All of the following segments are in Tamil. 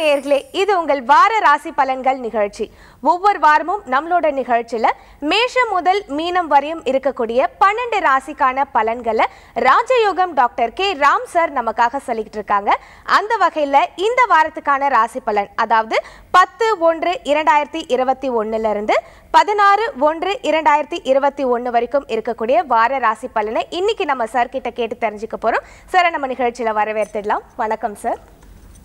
நேர்களே இது உங்கள் வார ராசி பலன்கள் நிகழ்ச்சி ஒவ்வொரு வாரமும் நம்மளோட நிகழ்ச்சியில மேஷம் முதல் மீனம் வரையும் இருக்கக்கூடிய பன்னெண்டு ராசிக்கான பலன்களை ராஜயோகம் டாக்டர் கே ராம் சார் நமக்காக சொல்லிக்கிட்டு இருக்காங்க அந்த வகையில இந்த வாரத்துக்கான ராசி பலன் அதாவது பத்து ஒன்று இரண்டாயிரத்தி இருபத்தி இருந்து பதினாறு ஒன்று இரண்டாயிரத்தி இருபத்தி ஒன்னு வரைக்கும் இருக்கக்கூடிய வார ராசி பலனை இன்னைக்கு நம்ம சார் கிட்ட கேட்டு தெரிஞ்சுக்க போறோம் சார் நம்ம நிகழ்ச்சியில் வரவேற்றுடலாம் வணக்கம் சார்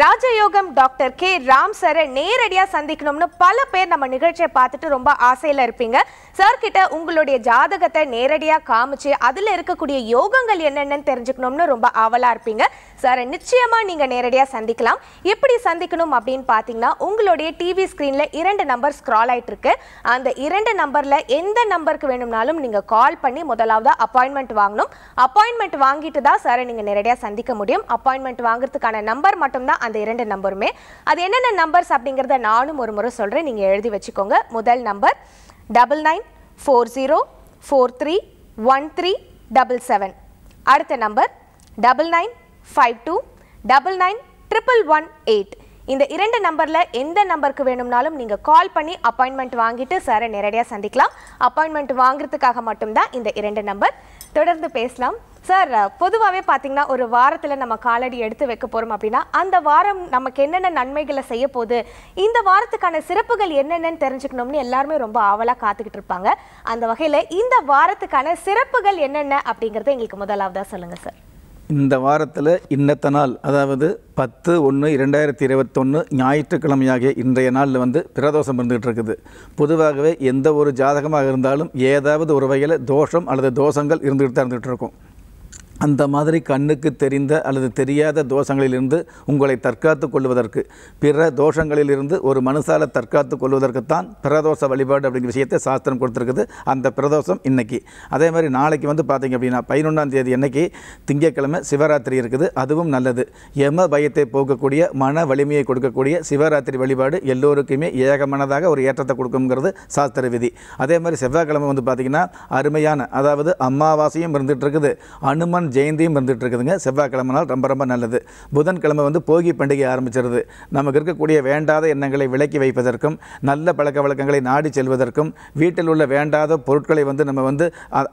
ராஜயோகம் டாக்டர் கே ராம் சாரை நேரடியாக சந்திக்கணும்னு பல பேர் நம்ம நிகழ்ச்சியை பார்த்துட்டு ரொம்ப ஆசையில் இருப்பீங்க சார் கிட்ட உங்களுடைய ஜாதகத்தை நேரடியாக காமிச்சு அதில் இருக்கக்கூடிய யோகங்கள் என்னென்னு தெரிஞ்சுக்கணும்னு ரொம்ப ஆவலாக இருப்பீங்க சார் நிச்சயமாக நீங்கள் நேரடியாக சந்திக்கலாம் எப்படி சந்திக்கணும் அப்படின்னு பார்த்தீங்கன்னா உங்களுடைய டிவி ஸ்க்ரீனில் இரண்டு நம்பர் ஸ்க்ரால் ஆகிட்டு இருக்கு அந்த இரண்டு நம்பரில் எந்த நம்பருக்கு வேணும்னாலும் நீங்கள் கால் பண்ணி முதலாவது அப்பாயின்மெண்ட் வாங்கணும் அப்பாயின்மெண்ட் வாங்கிட்டு தான் சாரை நீங்கள் நேரடியாக சந்திக்க முடியும் அப்பாயின்மெண்ட் வாங்குறதுக்கான நம்பர் மட்டும்தான் அந்த இரண்டு நம்பருமே அது என்னென்ன நம்பர்ஸ் அப்படிங்கிறத நானும் ஒரு முறை சொல்கிறேன் நீங்கள் எழுதி வச்சுக்கோங்க முதல் number double nine four zero four three one three double seven அடுத்த number double nine five two double nine triple one eight இந்த இரண்டு நம்பரில் எந்த நம்பருக்கு வேணும்னாலும் நீங்கள் கால் பண்ணி அப்பாயின்மெண்ட் வாங்கிட்டு சாரை நேரடியாக சந்திக்கலாம் அப்பாயின்மெண்ட் வாங்குறதுக்காக மட்டும்தான் இந்த இரண்டு நம்பர் தொடர்ந்து பேசலாம் சார் பொதுவாகவே பார்த்தீங்கன்னா ஒரு வாரத்தில் நம்ம காலடி எடுத்து வைக்க போகிறோம் அப்படின்னா அந்த வாரம் நமக்கு என்னென்ன நன்மைகளை செய்ய போகுது இந்த வாரத்துக்கான சிறப்புகள் என்னென்னு தெரிஞ்சுக்கணும்னு எல்லாருமே ரொம்ப ஆவலாக காத்துக்கிட்டு இருப்பாங்க அந்த வகையில் இந்த வாரத்துக்கான சிறப்புகள் என்னென்ன அப்படிங்கிறத எங்களுக்கு முதலாவதாக சொல்லுங்கள் சார் இந்த வாரத்தில் இன்னத்த நாள் அதாவது பத்து ஒன்று இரண்டாயிரத்தி இருபத்தொன்று ஞாயிற்றுக்கிழமையாகிய இன்றைய நாளில் வந்து பிரதோஷம் இருந்துகிட்டு இருக்குது பொதுவாகவே எந்த ஒரு ஜாதகமாக இருந்தாலும் ஏதாவது ஒரு வகையில் தோஷம் அல்லது தோஷங்கள் இருந்துகிட்டு தான் இருந்துகிட்டு இருக்கும் அந்த மாதிரி கண்ணுக்கு தெரிந்த அல்லது தெரியாத தோஷங்களிலிருந்து உங்களை தற்காத்து கொள்வதற்கு பிற தோஷங்களிலிருந்து ஒரு மனுஷால தற்காத்து கொள்வதற்குத்தான் பிரதோஷ வழிபாடு அப்படிங்கிற விஷயத்தை சாஸ்திரம் கொடுத்துருக்குது அந்த பிரதோஷம் இன்றைக்கி அதே மாதிரி நாளைக்கு வந்து பார்த்திங்க அப்படின்னா பதினொன்றாம் தேதி அன்னைக்கு திங்கக்கிழமை சிவராத்திரி இருக்குது அதுவும் நல்லது எம பயத்தை போக்கக்கூடிய மன வலிமையை கொடுக்கக்கூடிய சிவராத்திரி வழிபாடு எல்லோருக்குமே ஏகமனதாக ஒரு ஏற்றத்தை கொடுக்குங்கிறது சாஸ்திர விதி அதே மாதிரி செவ்வாய்க்கிழமை வந்து பார்த்திங்கன்னா அருமையான அதாவது அமாவாசையும் இருந்துகிட்டு இருக்குது அனுமன் புதன் ஜெயந்தியும் வந்துட்டு இருக்குதுங்க செவ்வாய்க்கிழமை நாள் ரொம்ப ரொம்ப நல்லது புதன்கிழமை வந்து போகி பண்டிகை ஆரம்பிச்சிருது நமக்கு இருக்கக்கூடிய வேண்டாத எண்ணங்களை விலக்கி வைப்பதற்கும் நல்ல பழக்க வழக்கங்களை நாடி செல்வதற்கும் வீட்டில் உள்ள வேண்டாத பொருட்களை வந்து நம்ம வந்து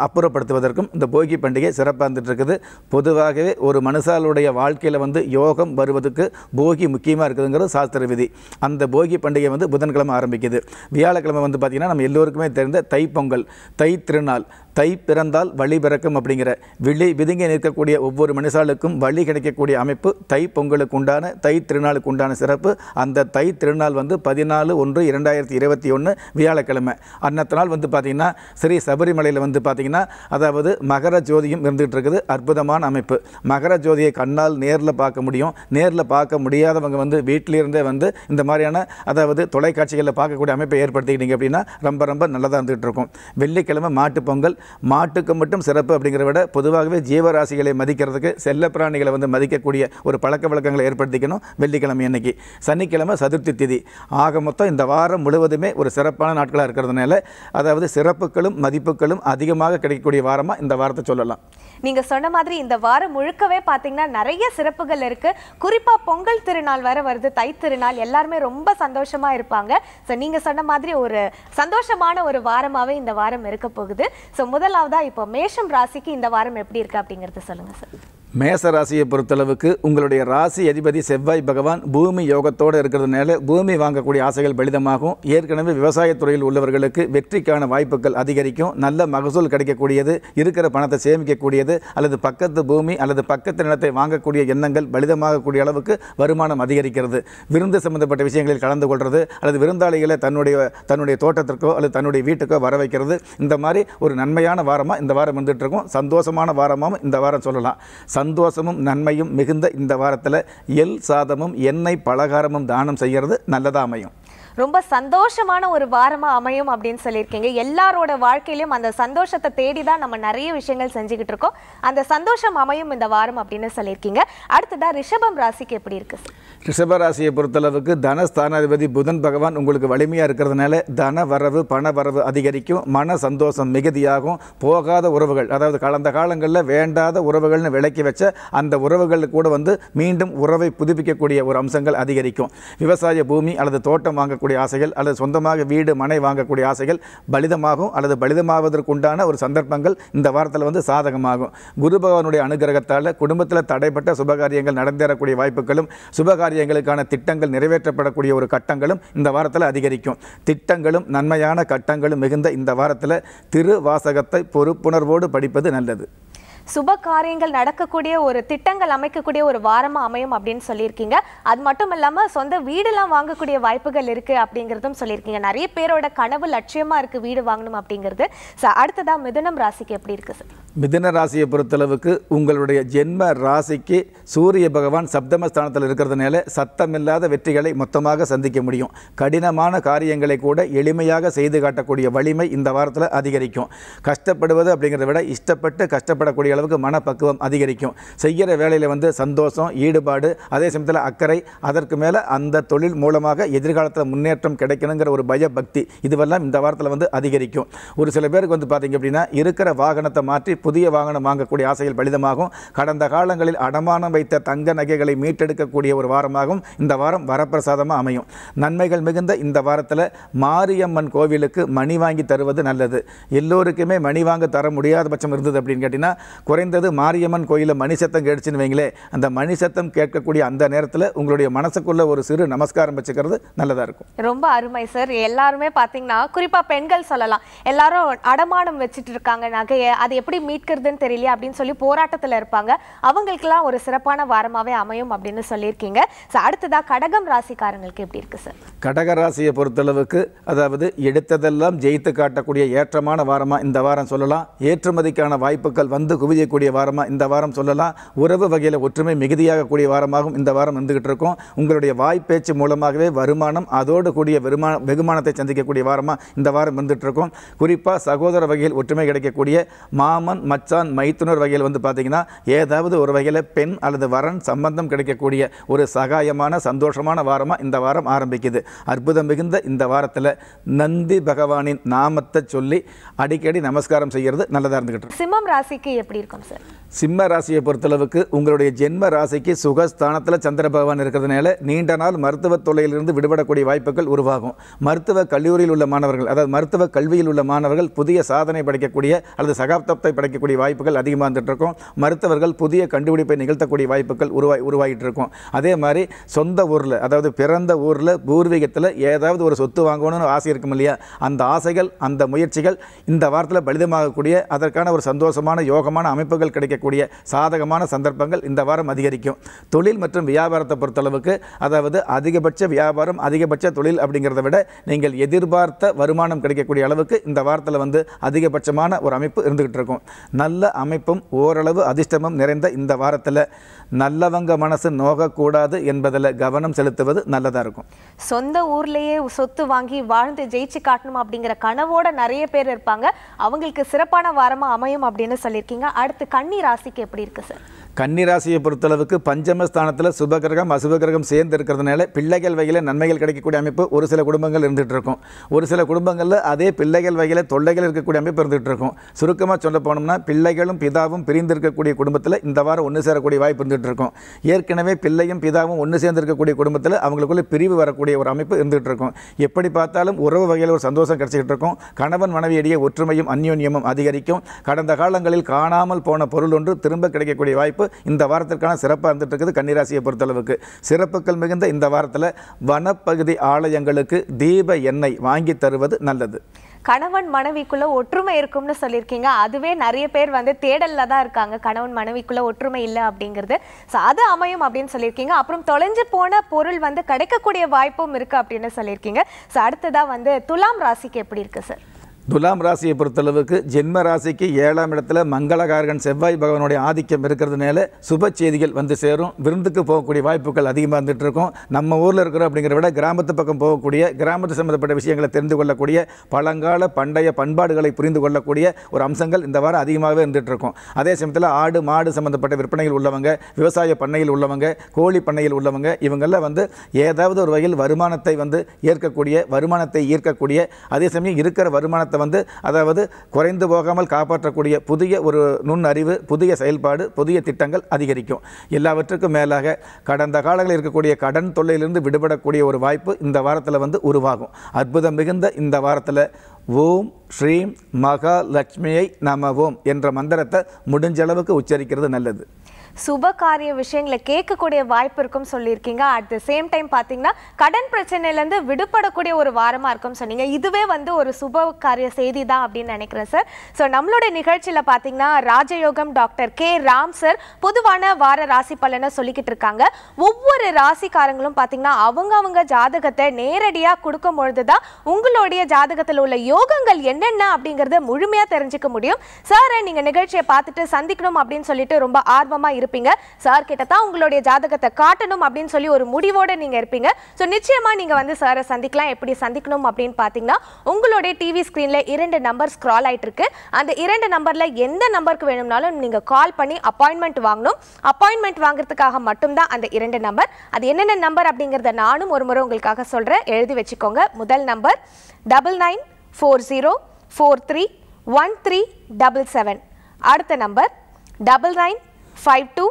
அப்புறப்படுத்துவதற்கும் இந்த போகி பண்டிகை சிறப்பாக இருந்துட்டு இருக்குது பொதுவாகவே ஒரு மனுஷாலுடைய வாழ்க்கையில் வந்து யோகம் வருவதற்கு போகி முக்கியமாக இருக்குதுங்கிறது சாஸ்திர விதி அந்த போகி பண்டிகை வந்து புதன்கிழமை ஆரம்பிக்குது வியாழக்கிழமை வந்து பார்த்திங்கன்னா நம்ம எல்லோருக்குமே தெரிந்த தைப்பொங்கல் தை திருநாள் தை பிறந்தால் வழி பிறக்கும் அப்படிங்கிற விழி விதுங்கி நிற்கக்கூடிய ஒவ்வொரு மனுஷாளுக்கும் வழி கிடைக்கக்கூடிய அமைப்பு தை பொங்கலுக்கு உண்டான தை திருநாளுக்கு உண்டான சிறப்பு அந்த தை திருநாள் வந்து பதினாலு ஒன்று இரண்டாயிரத்தி இருபத்தி ஒன்று வியாழக்கிழமை அன்னத்த நாள் வந்து பார்த்திங்கன்னா ஸ்ரீ சபரிமலையில் வந்து பார்த்திங்கன்னா அதாவது மகர ஜோதியும் இருந்துகிட்டு இருக்குது அற்புதமான அமைப்பு மகர ஜோதியை கண்ணால் நேரில் பார்க்க முடியும் நேரில் பார்க்க முடியாதவங்க வந்து வீட்டிலிருந்தே வந்து இந்த மாதிரியான அதாவது தொலைக்காட்சிகளில் பார்க்கக்கூடிய அமைப்பை ஏற்படுத்திக்கிட்டீங்க அப்படின்னா ரொம்ப ரொம்ப நல்லதாக இருந்துகிட்டு இருக்கும் வெள்ளிக்கிழமை மாட்டு பொங்கல் மாட்டுக்கு மட்டும் சிறப்பு அப்படிங்கிற விட பொதுவாகவே ஜீவராசிகளை மதிக்கிறதுக்கு செல்ல பிராணிகளை வந்து மதிக்கக்கூடிய ஒரு பழக்க வழக்கங்களை ஏற்படுத்திக்கணும் வெள்ளிக்கிழமை அன்னைக்கு சனிக்கிழமை சதுர்த்தி திதி ஆக மொத்தம் இந்த வாரம் முழுவதுமே ஒரு சிறப்பான நாட்களாக இருக்கிறதுனால அதாவது சிறப்புகளும் மதிப்புகளும் அதிகமாக கிடைக்கக்கூடிய வாரமாக இந்த வாரத்தை சொல்லலாம் நீங்கள் சொன்ன மாதிரி இந்த வாரம் முழுக்கவே பார்த்தீங்கன்னா நிறைய சிறப்புகள் இருக்குது குறிப்பாக பொங்கல் திருநாள் வர வருது தை திருநாள் எல்லாருமே ரொம்ப சந்தோஷமாக இருப்பாங்க ஸோ நீங்கள் சொன்ன மாதிரி ஒரு சந்தோஷமான ஒரு வாரமாகவே இந்த வாரம் இருக்க போகுது ஸோ முதலாவதா இப்போ மேஷம் ராசிக்கு இந்த வாரம் எப்படி இருக்கு அப்படிங்கறத சொல்லுங்க சார் மேச ராசியை பொறுத்தளவுக்கு உங்களுடைய ராசி அதிபதி செவ்வாய் பகவான் பூமி யோகத்தோடு இருக்கிறதுனால பூமி வாங்கக்கூடிய ஆசைகள் பலிதமாகும் ஏற்கனவே விவசாயத்துறையில் உள்ளவர்களுக்கு வெற்றிக்கான வாய்ப்புகள் அதிகரிக்கும் நல்ல மகசூல் கிடைக்கக்கூடியது இருக்கிற பணத்தை சேமிக்கக்கூடியது அல்லது பக்கத்து பூமி அல்லது பக்கத்து நிலத்தை வாங்கக்கூடிய எண்ணங்கள் பலிதமாகக்கூடிய அளவுக்கு வருமானம் அதிகரிக்கிறது விருந்து சம்பந்தப்பட்ட விஷயங்களில் கலந்து கொள்வது அல்லது விருந்தாளிகளை தன்னுடைய தன்னுடைய தோட்டத்திற்கோ அல்லது தன்னுடைய வீட்டுக்கோ வர வைக்கிறது இந்த மாதிரி ஒரு நன்மையான வாரமாக இந்த வாரம் இருந்துகிட்டு இருக்கும் சந்தோஷமான வாரமாகவும் இந்த வாரம் சொல்லலாம் சந்தோஷமும் நன்மையும் மிகுந்த இந்த வாரத்தில் எல் சாதமும் எண்ணெய் பலகாரமும் தானம் செய்கிறது நல்லதாக அமையும் ரொம்ப சந்தோஷமான ஒரு வாரமாக அமையும் அப்படின்னு சொல்லியிருக்கீங்க எல்லாரோட வாழ்க்கையிலும் அந்த சந்தோஷத்தை தேடி தான் நம்ம நிறைய விஷயங்கள் செஞ்சுக்கிட்டு இருக்கோம் அந்த சந்தோஷம் அமையும் இந்த வாரம் அப்படின்னு சொல்லியிருக்கீங்க அடுத்ததா ரிஷபம் ராசிக்கு எப்படி இருக்கு ரிஷப ராசியை பொறுத்தளவுக்கு தனஸ்தானாதிபதி புதன் பகவான் உங்களுக்கு வலிமையாக இருக்கிறதுனால தன வரவு பண வரவு அதிகரிக்கும் மன சந்தோஷம் மிகுதியாகும் போகாத உறவுகள் அதாவது கடந்த காலங்களில் வேண்டாத உறவுகள்னு விளக்கி வச்ச அந்த உறவுகள் கூட வந்து மீண்டும் உறவை புதுப்பிக்கக்கூடிய ஒரு அம்சங்கள் அதிகரிக்கும் விவசாய பூமி அல்லது தோட்டம் வாங்க வாங்கக்கூடிய ஆசைகள் அல்லது சொந்தமாக வீடு மனை வாங்கக்கூடிய ஆசைகள் பலிதமாகும் அல்லது பலிதமாவதற்கு உண்டான ஒரு சந்தர்ப்பங்கள் இந்த வாரத்தில் வந்து சாதகமாகும் குரு பகவானுடைய அனுகிரகத்தால் குடும்பத்தில் தடைப்பட்ட சுபகாரியங்கள் நடந்தேறக்கூடிய வாய்ப்புகளும் சுபகாரியங்களுக்கான திட்டங்கள் நிறைவேற்றப்படக்கூடிய ஒரு கட்டங்களும் இந்த வாரத்தில் அதிகரிக்கும் திட்டங்களும் நன்மையான கட்டங்களும் மிகுந்த இந்த வாரத்தில் வாசகத்தை பொறுப்புணர்வோடு படிப்பது நல்லது சுப காரியங்கள் நடக்கக்கூடிய ஒரு திட்டங்கள் அமைக்கக்கூடிய ஒரு வாரமாக அமையும் அப்படின்னு சொல்லியிருக்கீங்க அது மட்டும் இல்லாம சொந்த வீடெல்லாம் வாங்கக்கூடிய வாய்ப்புகள் இருக்கு அப்படிங்கறதும் சொல்லியிருக்கீங்க நிறைய பேரோட கனவு லட்சியமா இருக்கு வீடு வாங்கணும் அப்படிங்கிறது அடுத்ததா மிதுனம் ராசிக்கு எப்படி இருக்கு சார் மிதன ராசியை பொறுத்தளவுக்கு உங்களுடைய ஜென்ம ராசிக்கு சூரிய பகவான் சப்தமஸ்தானத்தில் இருக்கிறதுனால சத்தமில்லாத வெற்றிகளை மொத்தமாக சந்திக்க முடியும் கடினமான காரியங்களை கூட எளிமையாக செய்து காட்டக்கூடிய வலிமை இந்த வாரத்தில் அதிகரிக்கும் கஷ்டப்படுவது அப்படிங்கிறத விட இஷ்டப்பட்டு கஷ்டப்படக்கூடிய அளவுக்கு மனப்பக்குவம் அதிகரிக்கும் செய்கிற வேலையில் வந்து சந்தோஷம் ஈடுபாடு அதே சமயத்தில் அக்கறை அதற்கு மேலே அந்த தொழில் மூலமாக எதிர்காலத்தில் முன்னேற்றம் கிடைக்கணுங்கிற ஒரு பயபக்தி இதுவெல்லாம் இந்த வாரத்தில் வந்து அதிகரிக்கும் ஒரு சில பேருக்கு வந்து பார்த்திங்க அப்படின்னா இருக்கிற வாகனத்தை மாற்றி புதிய வாகனம் வாங்கக்கூடிய ஆசையில் பலிதமாகும் கடந்த காலங்களில் அடமானம் வைத்த தங்க நகைகளை மீட்டெடுக்கக்கூடிய ஒரு வாரமாகவும் இந்த வாரம் வரப்பிரசாதமாக அமையும் நன்மைகள் மிகுந்த இந்த வாரத்தில் மாரியம்மன் கோவிலுக்கு மணி வாங்கி தருவது நல்லது எல்லோருக்குமே மணி வாங்க தர முடியாத பட்சம் இருந்தது அப்படின்னு கேட்டிங்கன்னா குறைந்தது மாரியம்மன் கோயிலில் மணி சத்தம் கேட்டுச்சுன்னு வைங்களே அந்த மணி சத்தம் கேட்கக்கூடிய அந்த நேரத்தில் உங்களுடைய மனசுக்குள்ள ஒரு சிறு நமஸ்காரம் வச்சுக்கிறது நல்லதாக இருக்கும் ரொம்ப அருமை சார் எல்லாருமே பார்த்தீங்கன்னா குறிப்பாக பெண்கள் சொல்லலாம் எல்லாரும் அடமானம் வச்சுட்டு இருக்காங்க நகையை அது எப்படி மீட்கிறதுன்னு தெரியல அப்படின்னு சொல்லி போராட்டத்தில் இருப்பாங்க அவங்களுக்குலாம் ஒரு சிறப்பான வாரமாகவே அமையும் அப்படின்னு சொல்லியிருக்கீங்க ஸோ அடுத்ததாக கடகம் ராசிக்காரங்களுக்கு எப்படி இருக்குது சார் கடக ராசியை பொறுத்தளவுக்கு அதாவது எடுத்ததெல்லாம் ஜெயித்து காட்டக்கூடிய ஏற்றமான வாரமாக இந்த வாரம் சொல்லலாம் ஏற்றுமதிக்கான வாய்ப்புகள் வந்து குவியக்கூடிய வாரமாக இந்த வாரம் சொல்லலாம் உறவு வகையில் ஒற்றுமை மிகுதியாகக்கூடிய வாரமாகவும் இந்த வாரம் இருந்துகிட்டு இருக்கும் உங்களுடைய வாய்ப்பேச்சு மூலமாகவே வருமானம் அதோடு கூடிய வருமான வெகுமானத்தை சந்திக்கக்கூடிய வாரமாக இந்த வாரம் இருந்துகிட்டு இருக்கும் குறிப்பாக சகோதர வகையில் ஒற்றுமை கிடைக்கக்கூடிய மாமன் மச்சான் மைத்துனர் வகையில் வந்து பார்த்தீங்கன்னா ஏதாவது ஒரு வகையில் பெண் அல்லது வரன் சம்பந்தம் கிடைக்கக்கூடிய ஒரு சகாயமான சந்தோஷமான வாரமாக இந்த வாரம் ஆரம்பிக்குது அற்புதம் மிகுந்த இந்த வாரத்தில் நந்தி பகவானின் நாமத்தை சொல்லி அடிக்கடி நமஸ்காரம் செய்கிறது நல்லதாக இருந்துக்கிட்டு சிம்மம் ராசிக்கு எப்படி இருக்கும் சார் சிம்ம ராசியை பொறுத்தளவுக்கு உங்களுடைய ஜென்ம ராசிக்கு சுகஸ்தானத்தில் சந்திர பகவான் இருக்கிறதுனால நீண்ட நாள் மருத்துவ தொலையிலிருந்து விடுபடக்கூடிய வாய்ப்புகள் உருவாகும் மருத்துவ கல்லூரியில் உள்ள மாணவர்கள் அதாவது மருத்துவ கல்வியில் உள்ள மாணவர்கள் புதிய சாதனை படைக்கக்கூடிய அல்லது சகாப்தத்தை படைக்கக்கூடிய வாய்ப்புகள் அதிகமாக இருந்துகிட்ருக்கும் மருத்துவர்கள் புதிய கண்டுபிடிப்பை நிகழ்த்தக்கூடிய வாய்ப்புகள் உருவா உருவாகிட்டு இருக்கும் அதே மாதிரி சொந்த ஊரில் அதாவது பிறந்த ஊரில் பூர்வீகத்தில் ஏதாவது ஒரு சொத்து வாங்கணும்னு ஆசை இருக்கும் இல்லையா அந்த ஆசைகள் அந்த முயற்சிகள் இந்த வாரத்தில் பலிதமாகக்கூடிய அதற்கான ஒரு சந்தோஷமான யோகமான அமைப்புகள் கிடைக்க கிடைக்கக்கூடிய சாதகமான சந்தர்ப்பங்கள் இந்த வாரம் அதிகரிக்கும் தொழில் மற்றும் வியாபாரத்தை பொறுத்தளவுக்கு அதாவது அதிகபட்ச வியாபாரம் அதிகபட்ச தொழில் அப்படிங்கிறத விட நீங்கள் எதிர்பார்த்த வருமானம் கிடைக்கக்கூடிய அளவுக்கு இந்த வாரத்தில் வந்து அதிகபட்சமான ஒரு அமைப்பு இருந்துகிட்டு இருக்கும் நல்ல அமைப்பும் ஓரளவு அதிர்ஷ்டமும் நிறைந்த இந்த வாரத்தில் நல்லவங்க மனசு நோகக்கூடாது என்பதில் கவனம் செலுத்துவது நல்லதாக இருக்கும் சொந்த ஊர்லேயே சொத்து வாங்கி வாழ்ந்து ஜெயிச்சு காட்டணும் அப்படிங்கிற கனவோட நிறைய பேர் இருப்பாங்க அவங்களுக்கு சிறப்பான வாரமாக அமையும் அப்படின்னு சொல்லியிருக்கீங்க அடுத்து கண்ணீர் ராசிக்கு எப்படி இருக்குது சார் கன்னிராசியை பொறுத்தளவுக்கு பஞ்சமஸ்தானத்தில் சுபகிரகம் அசுபகிரகம் சேர்ந்து இருக்கிறதுனால பிள்ளைகள் வகையில் நன்மைகள் கிடைக்கக்கூடிய அமைப்பு ஒரு சில குடும்பங்கள் இருந்துகிட்டு இருக்கும் ஒரு சில குடும்பங்களில் அதே பிள்ளைகள் வகையில் தொல்லைகள் இருக்கக்கூடிய அமைப்பு இருந்துகிட்டு இருக்கும் சுருக்கமாக சொல்ல போனோம்னா பிள்ளைகளும் பிதாவும் பிரிந்து இருக்கக்கூடிய குடும்பத்தில் இந்த வாரம் ஒன்று சேரக்கூடிய வாய்ப்பு இருந்துகிட்டு இருக்கும் ஏற்கனவே பிள்ளையும் பிதாவும் ஒன்று சேர்ந்திருக்கக்கூடிய குடும்பத்தில் அவங்களுக்குள்ளே பிரிவு வரக்கூடிய ஒரு அமைப்பு இருந்துகிட்டு இருக்கும் எப்படி பார்த்தாலும் உறவு வகையில் ஒரு சந்தோஷம் கிடச்சிக்கிட்டு இருக்கும் கணவன் மனைவியிடையே ஒற்றுமையும் அந்யோன்யமும் அதிகரிக்கும் கடந்த காலங்களில் காணாமல் போன பொருள் ஒன்று திரும்ப கிடைக்கக்கூடிய வாய்ப்பு சிறப்பு இந்த வாரத்திற்கான சிறப்பாக இருந்துட்டு இருக்குது கன்னிராசியை பொறுத்தளவுக்கு சிறப்புகள் மிகுந்த இந்த வாரத்தில் வனப்பகுதி ஆலயங்களுக்கு தீப எண்ணெய் வாங்கி தருவது நல்லது கணவன் மனைவிக்குள்ள ஒற்றுமை இருக்கும்னு சொல்லியிருக்கீங்க அதுவே நிறைய பேர் வந்து தேடலில் தான் இருக்காங்க கணவன் மனைவிக்குள்ள ஒற்றுமை இல்லை அப்படிங்கிறது ஸோ அது அமையும் அப்படின்னு சொல்லியிருக்கீங்க அப்புறம் தொலைஞ்சு போன பொருள் வந்து கிடைக்கக்கூடிய வாய்ப்பும் இருக்குது அப்படின்னு சொல்லியிருக்கீங்க ஸோ அடுத்ததாக வந்து துலாம் ராசிக்கு எப்படி இருக்குது சார் துலாம் ராசியை பொறுத்தளவுக்கு ஜென்ம ராசிக்கு ஏழாம் இடத்துல மங்களகாரகன் செவ்வாய் பகவானுடைய ஆதிக்கம் இருக்கிறதுனால சுப செய்திகள் வந்து சேரும் விருந்துக்கு போகக்கூடிய வாய்ப்புகள் அதிகமாக இருந்துகிட்டு இருக்கும் நம்ம ஊரில் இருக்கிறோம் அப்படிங்கிற விட கிராமத்து பக்கம் போகக்கூடிய கிராமத்து சம்மந்தப்பட்ட விஷயங்களை தெரிந்து கொள்ளக்கூடிய பழங்கால பண்டைய பண்பாடுகளை புரிந்து கொள்ளக்கூடிய ஒரு அம்சங்கள் இந்த வாரம் அதிகமாகவே இருந்துகிட்டு இருக்கும் அதே சமயத்தில் ஆடு மாடு சம்மந்தப்பட்ட விற்பனையில் உள்ளவங்க விவசாய பண்ணையில் உள்ளவங்க கோழி பண்ணையில் உள்ளவங்க இவங்கெல்லாம் வந்து ஏதாவது ஒரு வகையில் வருமானத்தை வந்து ஏற்கக்கூடிய வருமானத்தை ஈர்க்கக்கூடிய அதே சமயம் இருக்கிற வருமானத்தை மனத்தை வந்து அதாவது குறைந்து போகாமல் காப்பாற்றக்கூடிய புதிய ஒரு நுண்ணறிவு புதிய செயல்பாடு புதிய திட்டங்கள் அதிகரிக்கும் எல்லாவற்றுக்கும் மேலாக கடந்த காலங்களில் இருக்கக்கூடிய கடன் தொல்லையிலிருந்து விடுபடக்கூடிய ஒரு வாய்ப்பு இந்த வாரத்தில் வந்து உருவாகும் அற்புதம் மிகுந்த இந்த வாரத்தில் ஓம் ஸ்ரீம் மகாலட்சுமியை நமவோம் என்ற மந்திரத்தை முடிஞ்ச அளவுக்கு உச்சரிக்கிறது நல்லது சுப காரிய விஷயங்களை கேட்கக்கூடிய வாய்ப்பு இருக்கும் சொல்லியிருக்கீங்க அட் த சேம் டைம் பார்த்தீங்கன்னா கடன் பிரச்சனையிலேருந்து விடுபடக்கூடிய ஒரு வாரமாக இருக்கும் சொன்னீங்க இதுவே வந்து ஒரு சுப காரிய செய்தி தான் அப்படின்னு நினைக்கிறேன் சார் ஸோ நம்மளுடைய நிகழ்ச்சியில் பார்த்தீங்கன்னா ராஜயோகம் டாக்டர் கே ராம் சார் பொதுவான வார ராசி பலனை சொல்லிக்கிட்டு இருக்காங்க ஒவ்வொரு ராசிக்காரங்களும் பார்த்தீங்கன்னா அவங்க அவங்க ஜாதகத்தை நேரடியாக கொடுக்கும் பொழுது தான் உங்களுடைய ஜாதகத்தில் உள்ள யோகங்கள் என்னென்ன அப்படிங்கிறத முழுமையாக தெரிஞ்சுக்க முடியும் சார் நீங்கள் நிகழ்ச்சியை பார்த்துட்டு சந்திக்கணும் அப்படின்னு சொல்லிட்டு ரொம்ப ஆர்வமாக இருப்பீங்க சார் கிட்ட தான் உங்களுடைய ஜாதகத்தை காட்டணும் அப்படின்னு சொல்லி ஒரு முடிவோட நீங்க இருப்பீங்க ஸோ நிச்சயமா நீங்க வந்து சாரை சந்திக்கலாம் எப்படி சந்திக்கணும் அப்படின்னு பார்த்தீங்கன்னா உங்களுடைய டிவி ஸ்கிரீன்ல இரண்டு நம்பர் ஸ்க்ரால் ஆயிட்டு இருக்கு அந்த இரண்டு நம்பர்ல எந்த நம்பருக்கு வேணும்னாலும் நீங்க கால் பண்ணி அப்பாயின்மெண்ட் வாங்கணும் அப்பாயின்மெண்ட் வாங்குறதுக்காக மட்டும்தான் அந்த இரண்டு நம்பர் அது என்னென்ன நம்பர் அப்படிங்கிறத நானும் ஒரு முறை உங்களுக்காக சொல்றேன் எழுதி வச்சுக்கோங்க முதல் number double nine four zero four three one three double seven அடுத்த number double nine five two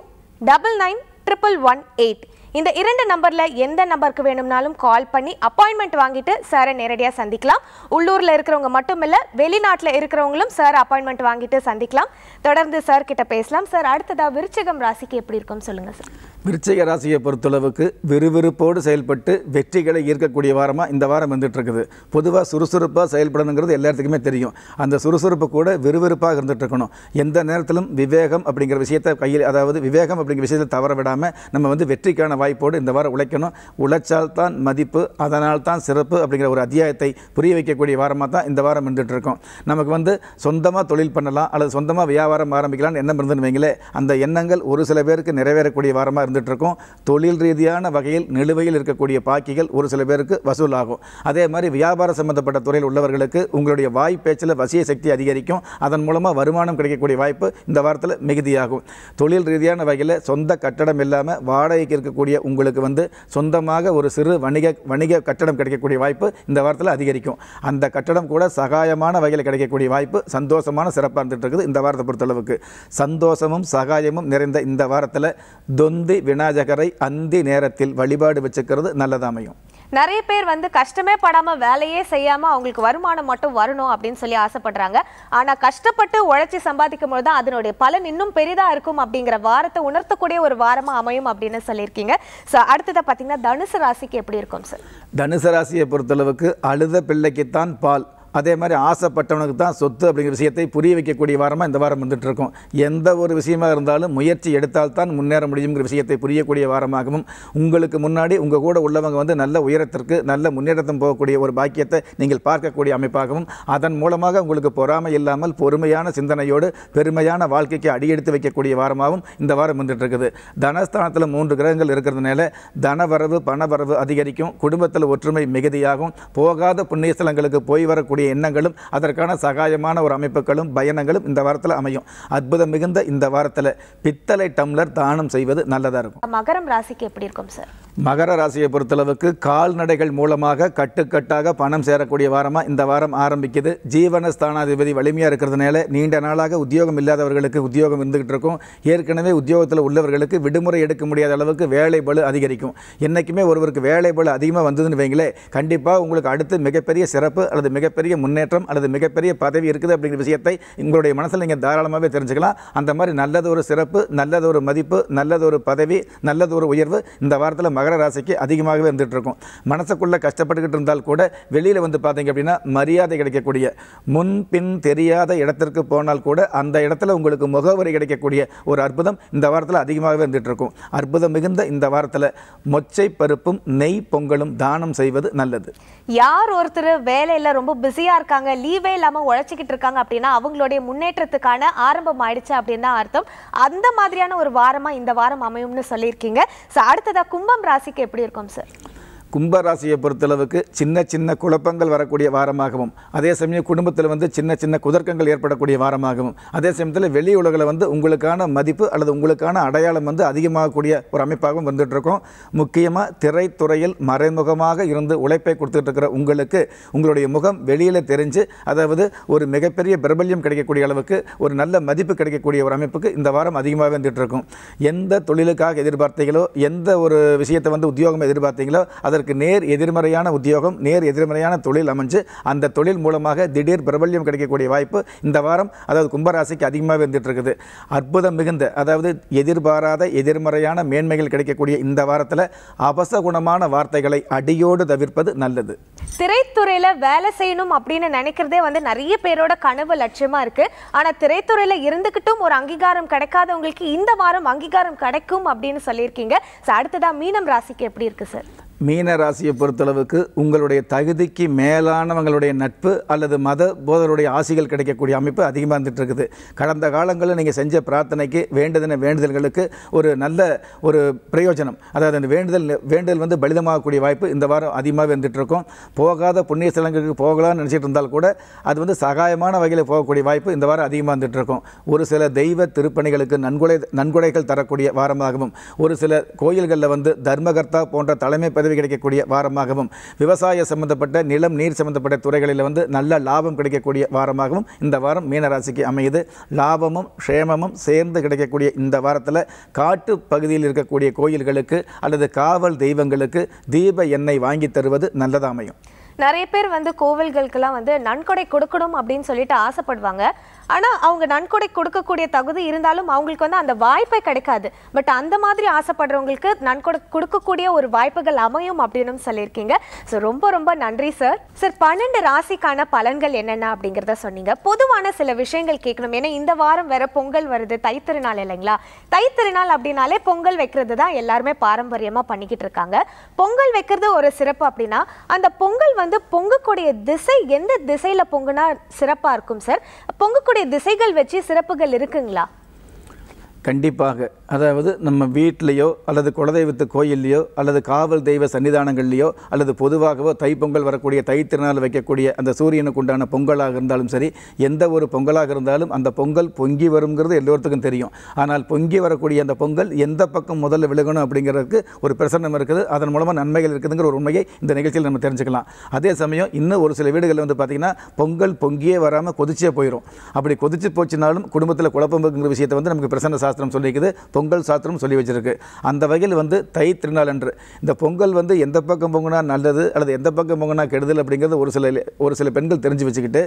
double nine triple one eight இந்த இரண்டு நம்பரில் எந்த நம்பருக்கு வேணும்னாலும் கால் பண்ணி அப்பாயின்மெண்ட் வாங்கிட்டு சாரை நேரடியாக சந்திக்கலாம் உள்ளூரில் இருக்கிறவங்க மட்டும் இல்லை வெளிநாட்டில் இருக்கிறவங்களும் சார் அப்பாயின்மெண்ட் வாங்கிட்டு சந்திக்கலாம் தொடர்ந்து சார் கிட்ட பேசலாம் சார் அடுத்ததாக விருச்சகம் ராசிக்கு எப்படி இருக்கும்னு சொல்லுங்கள் சார் விருச்சிக ராசியை பொறுத்தளவுக்கு விறுவிறுப்போடு செயல்பட்டு வெற்றிகளை ஈர்க்கக்கூடிய வாரமாக இந்த வாரம் வந்துட்டுருக்குது பொதுவாக சுறுசுறுப்பாக செயல்படணுங்கிறது எல்லாத்துக்குமே தெரியும் அந்த சுறுசுறுப்பு கூட விறுவிறுப்பாக இருந்துகிட்ருக்கணும் எந்த நேரத்திலும் விவேகம் அப்படிங்கிற விஷயத்தை கையில் அதாவது விவேகம் அப்படிங்கிற விஷயத்தை தவற விடாமல் நம்ம வந்து வெற்றிக்கான வாய்ப்போடு இந்த வாரம் உழைக்கணும் உழைச்சால் தான் மதிப்பு அதனால் தான் சிறப்பு அப்படிங்கிற ஒரு அத்தியாயத்தை புரிய வைக்கக்கூடிய வாரமாக தான் இந்த வாரம் இருந்துகிட்ருக்கோம் நமக்கு வந்து சொந்தமாக தொழில் பண்ணலாம் அல்லது சொந்தமாக வியாபாரம் ஆரம்பிக்கலாம்னு எண்ணம் இருந்துன்னு வைங்களேன் அந்த எண்ணங்கள் ஒரு சில பேருக்கு நிறைவேறக்கூடிய வாரமாக இருந்து இருந்துகிட்ருக்கும் தொழில் ரீதியான வகையில் நிலுவையில் இருக்கக்கூடிய பாக்கிகள் ஒரு சில பேருக்கு வசூல் ஆகும் அதே மாதிரி வியாபார சம்பந்தப்பட்ட துறையில் உள்ளவர்களுக்கு உங்களுடைய வாய் பேச்சில் வசிய சக்தி அதிகரிக்கும் அதன் மூலமாக வருமானம் கிடைக்கக்கூடிய வாய்ப்பு இந்த வாரத்தில் மிகுதியாகும் தொழில் ரீதியான வகையில் சொந்த கட்டடம் இல்லாமல் வாடகைக்கு இருக்கக்கூடிய உங்களுக்கு வந்து சொந்தமாக ஒரு சிறு வணிக வணிக கட்டடம் கிடைக்கக்கூடிய வாய்ப்பு இந்த வாரத்தில் அதிகரிக்கும் அந்த கட்டடம் கூட சகாயமான வகையில் கிடைக்கக்கூடிய வாய்ப்பு சந்தோஷமான சிறப்பாக இருந்துகிட்டு இருக்குது இந்த வாரத்தை பொறுத்தளவுக்கு சந்தோஷமும் சகாயமும் நிறைந்த இந்த வாரத்தில் தொந்தி விநாயகரை அந்தி நேரத்தில் வழிபாடு வச்சுக்கிறது நல்லதாமையும் நிறைய பேர் வந்து கஷ்டமே படாமல் வேலையே செய்யாமல் அவங்களுக்கு வருமானம் மட்டும் வரணும் அப்படின்னு சொல்லி ஆசைப்படுறாங்க ஆனால் கஷ்டப்பட்டு உழைச்சி சம்பாதிக்கும் போது தான் அதனுடைய பலன் இன்னும் பெரிதாக இருக்கும் அப்படிங்கிற வாரத்தை உணர்த்தக்கூடிய ஒரு வாரமாக அமையும் அப்படின்னு சொல்லியிருக்கீங்க ஸோ அடுத்ததை பார்த்தீங்கன்னா தனுசு ராசிக்கு எப்படி இருக்கும் சார் தனுசு ராசியை பொறுத்தளவுக்கு அழுத பிள்ளைக்குத்தான் பால் அதே மாதிரி ஆசைப்பட்டவனுக்கு தான் சொத்து அப்படிங்கிற விஷயத்தை புரிய வைக்கக்கூடிய வாரமாக இந்த வாரம் இருக்கும் எந்த ஒரு விஷயமாக இருந்தாலும் முயற்சி எடுத்தால்தான் முன்னேற முடியுங்கிற விஷயத்தை புரியக்கூடிய வாரமாகவும் உங்களுக்கு முன்னாடி உங்கள் கூட உள்ளவங்க வந்து நல்ல உயரத்திற்கு நல்ல முன்னேற்றத்தும் போகக்கூடிய ஒரு பாக்கியத்தை நீங்கள் பார்க்கக்கூடிய அமைப்பாகவும் அதன் மூலமாக உங்களுக்கு பொறாமை இல்லாமல் பொறுமையான சிந்தனையோடு பெருமையான வாழ்க்கைக்கு அடியெடுத்து வைக்கக்கூடிய வாரமாகவும் இந்த வாரம் வந்துட்டு இருக்குது தனஸ்தானத்தில் மூன்று கிரகங்கள் இருக்கிறதுனால தனவரவு பணவரவு அதிகரிக்கும் குடும்பத்தில் ஒற்றுமை மிகுதியாகும் போகாத புண்ணியஸ்தலங்களுக்கு போய் வரக்கூடிய உங்களுடைய எண்ணங்களும் அதற்கான சகாயமான ஒரு அமைப்புகளும் பயணங்களும் இந்த வாரத்தில் அமையும் அற்புதம் மிகுந்த இந்த வாரத்தில் பித்தளை டம்ளர் தானம் செய்வது நல்லதாக இருக்கும் மகரம் ராசிக்கு எப்படி இருக்கும் சார் மகர ராசியை பொறுத்தளவுக்கு கால்நடைகள் மூலமாக கட்டுக்கட்டாக பணம் சேரக்கூடிய வாரமாக இந்த வாரம் ஆரம்பிக்குது ஜீவன ஸ்தானாதிபதி வலிமையாக இருக்கிறதுனால நீண்ட நாளாக உத்தியோகம் இல்லாதவர்களுக்கு உத்தியோகம் இருந்துகிட்டு இருக்கும் ஏற்கனவே உத்தியோகத்தில் உள்ளவர்களுக்கு விடுமுறை எடுக்க முடியாத அளவுக்கு வேலை பலு அதிகரிக்கும் என்றைக்குமே ஒருவருக்கு வேலை பலு அதிகமாக வந்ததுன்னு வைங்களே கண்டிப்பாக உங்களுக்கு அடுத்து மிகப்பெரிய சிறப்பு அல்லது மிகப்பெரிய மிகப்பெரிய முன்னேற்றம் அல்லது மிகப்பெரிய பதவி இருக்குது அப்படிங்கிற விஷயத்தை உங்களுடைய மனசில் நீங்கள் தாராளமாகவே தெரிஞ்சுக்கலாம் அந்த மாதிரி நல்லது ஒரு சிறப்பு நல்லது ஒரு மதிப்பு நல்லது ஒரு பதவி நல்லது ஒரு உயர்வு இந்த வாரத்தில் மகர ராசிக்கு அதிகமாகவே இருந்துகிட்டு இருக்கும் மனசுக்குள்ளே கஷ்டப்பட்டுக்கிட்டு இருந்தால் கூட வெளியில் வந்து பார்த்தீங்க அப்படின்னா மரியாதை கிடைக்கக்கூடிய முன்பின் தெரியாத இடத்திற்கு போனால் கூட அந்த இடத்துல உங்களுக்கு முகவரி கிடைக்கக்கூடிய ஒரு அற்புதம் இந்த வாரத்தில் அதிகமாகவே இருந்துகிட்டு இருக்கும் அற்புதம் மிகுந்த இந்த வாரத்தில் மொச்சை பருப்பும் நெய் பொங்கலும் தானம் செய்வது நல்லது யார் ஒருத்தர் வேலையில் ரொம்ப பிஸி பிஸியாக இருக்காங்க லீவே இல்லாமல் உழைச்சிக்கிட்டு இருக்காங்க அப்படின்னா அவங்களுடைய முன்னேற்றத்துக்கான ஆரம்பம் ஆயிடுச்சு அப்படின்னு அர்த்தம் அந்த மாதிரியான ஒரு வாரமாக இந்த வாரம் அமையும்னு சொல்லியிருக்கீங்க ஸோ அடுத்ததாக கும்பம் ராசிக்கு எப்படி இருக்கும் சார் கும்பராசியை பொறுத்தளவுக்கு சின்ன சின்ன குழப்பங்கள் வரக்கூடிய வாரமாகவும் அதே சமயம் குடும்பத்தில் வந்து சின்ன சின்ன குதர்க்கங்கள் ஏற்படக்கூடிய வாரமாகவும் அதே சமயத்தில் வெளி உலகில் வந்து உங்களுக்கான மதிப்பு அல்லது உங்களுக்கான அடையாளம் வந்து அதிகமாகக்கூடிய ஒரு அமைப்பாகவும் வந்துட்டுருக்கோம் முக்கியமாக திரைத்துறையில் மறைமுகமாக இருந்து உழைப்பை கொடுத்துட்டு இருக்கிற உங்களுக்கு உங்களுடைய முகம் வெளியில் தெரிஞ்சு அதாவது ஒரு மிகப்பெரிய பிரபல்யம் கிடைக்கக்கூடிய அளவுக்கு ஒரு நல்ல மதிப்பு கிடைக்கக்கூடிய ஒரு அமைப்புக்கு இந்த வாரம் அதிகமாக வந்துட்டு இருக்கும் எந்த தொழிலுக்காக எதிர்பார்த்தீங்களோ எந்த ஒரு விஷயத்தை வந்து உத்தியோகம் எதிர்பார்த்தீங்களோ அதற்கு அதற்கு நேர் எதிர்மறையான உத்தியோகம் நேர் எதிர்மறையான தொழில் அமைஞ்சு அந்த தொழில் மூலமாக திடீர் பிரபல்யம் கிடைக்கக்கூடிய வாய்ப்பு இந்த வாரம் அதாவது கும்பராசிக்கு அதிகமாக இருந்துட்டு இருக்குது அற்புதம் மிகுந்த அதாவது எதிர்பாராத எதிர்மறையான மேன்மைகள் கிடைக்கக்கூடிய இந்த வாரத்தில் அவசகுணமான வார்த்தைகளை அடியோடு தவிர்ப்பது நல்லது திரைத்துறையில் வேலை செய்யணும் அப்படின்னு நினைக்கிறதே வந்து நிறைய பேரோட கனவு லட்சியமாக இருக்கு ஆனால் திரைத்துறையில் இருந்துக்கிட்டும் ஒரு அங்கீகாரம் கிடைக்காதவங்களுக்கு இந்த வாரம் அங்கீகாரம் கிடைக்கும் அப்படின்னு சொல்லியிருக்கீங்க சார் அடுத்ததாக மீனம் ராசிக்கு எப்படி இருக்கு சார் மீன ராசியை பொறுத்தளவுக்கு உங்களுடைய தகுதிக்கு மேலானவங்களுடைய நட்பு அல்லது மத போதருடைய ஆசைகள் கிடைக்கக்கூடிய அமைப்பு அதிகமாக இருந்துகிட்டு இருக்குது கடந்த காலங்களில் நீங்கள் செஞ்ச பிரார்த்தனைக்கு வேண்டுதன வேண்டுதல்களுக்கு ஒரு நல்ல ஒரு பிரயோஜனம் அதாவது அந்த வேண்டுதல் வேண்டுதல் வந்து பலிதமாகக்கூடிய வாய்ப்பு இந்த வாரம் அதிகமாக இருந்துகிட்ருக்கும் போகாத புண்ணிய ஸ்தலங்களுக்கு போகலாம்னு நினச்சிட்டு இருந்தால் கூட அது வந்து சகாயமான வகையில் போகக்கூடிய வாய்ப்பு இந்த வாரம் அதிகமாக இருந்துகிட்ருக்கும் ஒரு சில தெய்வ திருப்பணிகளுக்கு நன்கொடை நன்கொடைகள் தரக்கூடிய வாரமாகவும் ஒரு சில கோயில்களில் வந்து தர்மகர்த்தா போன்ற தலைமை பதவி உதவி கிடைக்கக்கூடிய வாரமாகவும் விவசாய சம்பந்தப்பட்ட நிலம் நீர் சம்பந்தப்பட்ட துறைகளில் வந்து நல்ல லாபம் கிடைக்கக்கூடிய வாரமாகவும் இந்த வாரம் மீனராசிக்கு அமையுது லாபமும் க்ஷேமமும் சேர்ந்து கிடைக்கக்கூடிய இந்த வாரத்தில் காட்டு பகுதியில் இருக்கக்கூடிய கோயில்களுக்கு அல்லது காவல் தெய்வங்களுக்கு தீப எண்ணெய் வாங்கி தருவது நல்லதாக அமையும் நிறைய பேர் வந்து கோவில்களுக்கெல்லாம் வந்து நன்கொடை கொடுக்கணும் அப்படின்னு சொல்லிட்டு ஆசைப்படுவாங்க ஆனால் அவங்க நன்கொடை கொடுக்கக்கூடிய தகுதி இருந்தாலும் அவங்களுக்கு வந்து அந்த வாய்ப்பே கிடைக்காது பட் அந்த மாதிரி ஆசைப்படுறவங்களுக்கு நன்கொடை கொடுக்கக்கூடிய ஒரு வாய்ப்புகள் அமையும் அப்படின்னு சொல்லியிருக்கீங்க ஸோ ரொம்ப ரொம்ப நன்றி சார் சார் பன்னெண்டு ராசிக்கான பலன்கள் என்னென்ன அப்படிங்கிறத சொன்னீங்க பொதுவான சில விஷயங்கள் கேட்கணும் ஏன்னா இந்த வாரம் வேற பொங்கல் வருது தைத்திருநாள் இல்லைங்களா தைத்திருநாள் அப்படின்னாலே பொங்கல் வைக்கிறது தான் எல்லாருமே பாரம்பரியமாக பண்ணிக்கிட்டு இருக்காங்க பொங்கல் வைக்கிறது ஒரு சிறப்பு அப்படின்னா அந்த பொங்கல் வந்து பொங்கக்கூடிய திசை எந்த திசையில் பொங்குனா சிறப்பாக இருக்கும் சார் பொங்கக்கூடிய திசைகள் வச்சு சிறப்புகள் இருக்குங்களா கண்டிப்பாக அதாவது நம்ம வீட்லேயோ அல்லது குலதெய்வத்து கோயில்லையோ அல்லது காவல் தெய்வ சன்னிதானங்கள்லையோ அல்லது பொதுவாகவோ தைப்பொங்கல் வரக்கூடிய தை திருநாள் வைக்கக்கூடிய அந்த சூரியனுக்கு உண்டான பொங்கலாக இருந்தாலும் சரி எந்த ஒரு பொங்கலாக இருந்தாலும் அந்த பொங்கல் பொங்கி வருங்கிறது எல்லோருத்துக்கும் தெரியும் ஆனால் பொங்கி வரக்கூடிய அந்த பொங்கல் எந்த பக்கம் முதல்ல விழுகணும் அப்படிங்கிறதுக்கு ஒரு பிரசனம் இருக்குது அதன் மூலமாக நன்மைகள் இருக்குதுங்கிற ஒரு உண்மையை இந்த நிகழ்ச்சியில் நம்ம தெரிஞ்சுக்கலாம் அதே சமயம் இன்னும் ஒரு சில வீடுகளில் வந்து பார்த்திங்கன்னா பொங்கல் பொங்கியே வராமல் கொதிச்சே போயிடும் அப்படி கொதிச்சு போச்சுனாலும் குடும்பத்தில் இருக்குங்கிற விஷயத்தை வந்து நமக்கு பிரசன்ன சாஸ்திரம் சொல்லியிருக்குது பொங்கல் சாஸ்திரம் சொல்லி வச்சிருக்கு அந்த வகையில் வந்து தை திருநாள் அன்று இந்த பொங்கல் வந்து எந்த பக்கம் பொங்கினா நல்லது அல்லது எந்த பக்கம் பொங்கினா கெடுதல் அப்படிங்கிறது ஒரு சில ஒரு சில பெண்கள் தெரிஞ்சு வச்சுக்கிட்டு